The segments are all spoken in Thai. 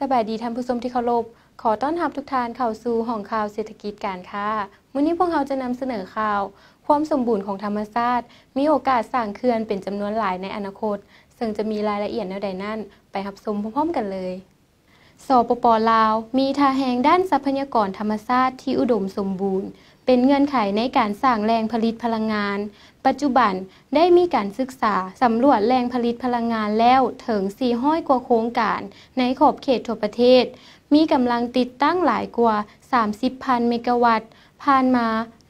สบายดีท่านผู้ชมที่เคารพขอต้อนรับทุกท่านเข้าสู่ห้องข่าวเศรษฐกิจการค้ามื้อนี้พวกเราจะนำเสนอข่าว ความสมบูรณ์ของธรรมชาติมีโอกาสสร้างเขื่อน เป็นจำนวนหลายในอนาคต ซึ่งจะมีรายละเอียดแนวใดนั้นไปรับชมพร้อมๆกันเลย สปปลาว มีท่าแหงด้านทรัพยากรธรรมชาติที่อุดมสมบูรณ์เป็นเงื่อนไขในการสร้างแรงผลิตพลังงาน ปัจจุบันได้มีการศึกษา สำรวจแรงผลิตพลังงานแล้วถึง400กว่าโครงการ ในขอบเขตทั่วประเทศ มีกำลังติดตั้งหลายกว่า 30,000 เมกะวัตต์ ผ่านมา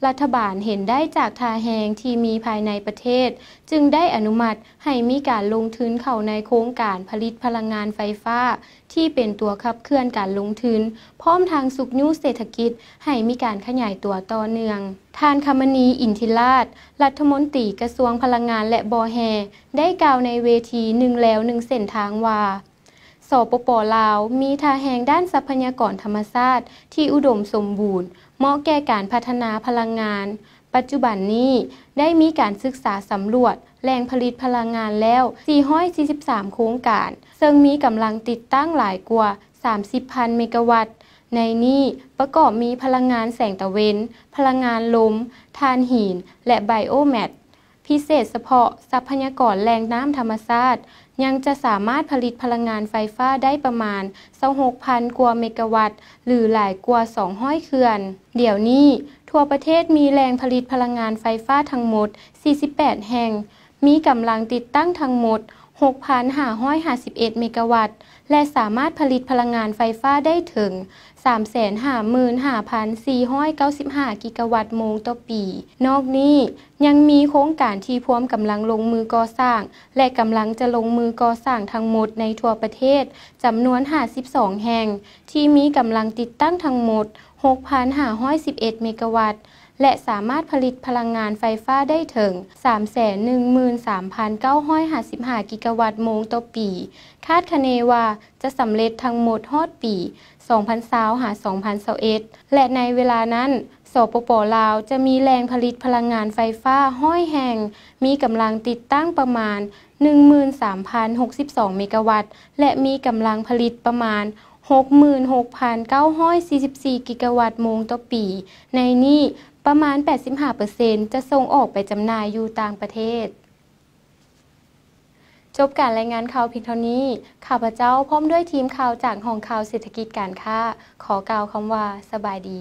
รัฐบาลเห็นได้จากทาแหงที่มีภายในประเทศ จึงได้อนุมัติให้มีการลงทุนเข้าในโครงการผลิตพลังงานไฟฟ้า ที่เป็นตัวขับเคลื่อนการลงทุนพร้อมทางสุขยุเศรษฐกิจให้มีการขยายตัวต่อเนื่อง ทานคมณีอินทิราชรัฐมนตรีกระทรวงพลังงานและบอแฮได้กล่าวในเวทีหนึ่งแล้วหนึ่งเส้นทางว่าปปลาวมีท่าแหงด้านทรัพยากรธรรมชาติที่อุดมสมบูรณ์ เหมาะแก่การพัฒนาพลังงาน ปัจจุบันนี้ได้มีการศึกษาสำรวจแหล่งผลิตพลังงานแล้ว 443 โครงการ ซึ่งมีกำลังติดตั้งหลายกว่า 30,000 เมกะวัตต์ ในนี้ประกอบมีพลังงานแสงตะเวนพลังงานลมถ่านหิน และไบโอแมทพิเศษเฉพาะทรัพยากรแรงน้ำธรรมชาติยังจะสามารถผลิตพลังงานไฟฟ้าได้ประมาณ 26,000 กว่าเมกะวัตต์ หรือหลายกว่า200เขื่อน เดี๋ยวนี้ ทั่วประเทศมีแหล่งผลิตพลังงานไฟฟ้าทั้งหมด 48 แห่ง มีกำลังติดตั้งทั้งหมด6,551เมกะวัตต์ และสามารถผลิตพลังงานไฟฟ้าได้ถึง 355,495กิกะวัตต์โมงต่อปี นอกนี้ยังมีโครงการที่พร้อมกำลังลงมือก่อสร้าง และกำลังจะลงมือก่อสร้างทั้งหมดในทั่วประเทศ จำนวน 52 แห่ง ที่มีกำลังติดตั้งทั้งหมด 6,511เมกะวัตต์และสามารถผลิตพลังงานไฟฟ้าได้ถึง 313,955 กิกะวัตต์โมงต่อปี คาดคะเนว่าจะสำเร็จทั้งหมดฮอดปี 2020 2021และในเวลานั้นสปปลาวจะมีแรงผลิตพลังงานไฟฟ้าห้อยแห่ง มีกำลังติดตั้งประมาณ 13,062 เมกะวัตต์ และมีกำลังผลิตประมาณ 66,944 กิกะวัตต์โมงต่อปี ในนี้ประมาณ 85%จะส่งออกไปจำหน่ายอยู่ต่างประเทศ จบการรายงานข่าวเพียงเท่านี้ ข่าวพเจ้าพร้อมด้วยทีมข่าวจากห้องข่าวเศรษฐกิจการค้า ขอกล่าวคำว่าสบายดี